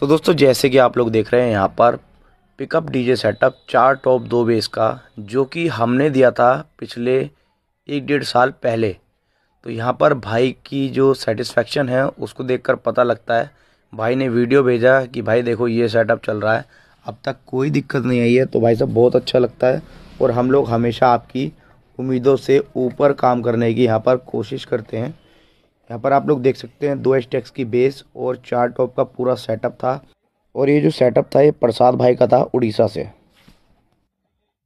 तो दोस्तों जैसे कि आप लोग देख रहे हैं यहाँ पर पिकअप डीजे सेटअप चार टॉप दो बेस का जो कि हमने दिया था पिछले एक डेढ़ साल पहले तो यहाँ पर भाई की जो सेटिस्फेक्शन है उसको देखकर पता लगता है भाई ने वीडियो भेजा कि भाई देखो ये सेटअप चल रहा है अब तक कोई दिक्कत नहीं आई है तो भाई साहब बहुत अच्छा लगता है और हम लोग हमेशा आपकी उम्मीदों से ऊपर काम करने की यहाँ पर कोशिश करते हैं यहाँ पर आप लोग देख सकते हैं दो एच की बेस और चार टॉप का पूरा सेटअप था और ये जो सेटअप था ये प्रसाद भाई का था उड़ीसा से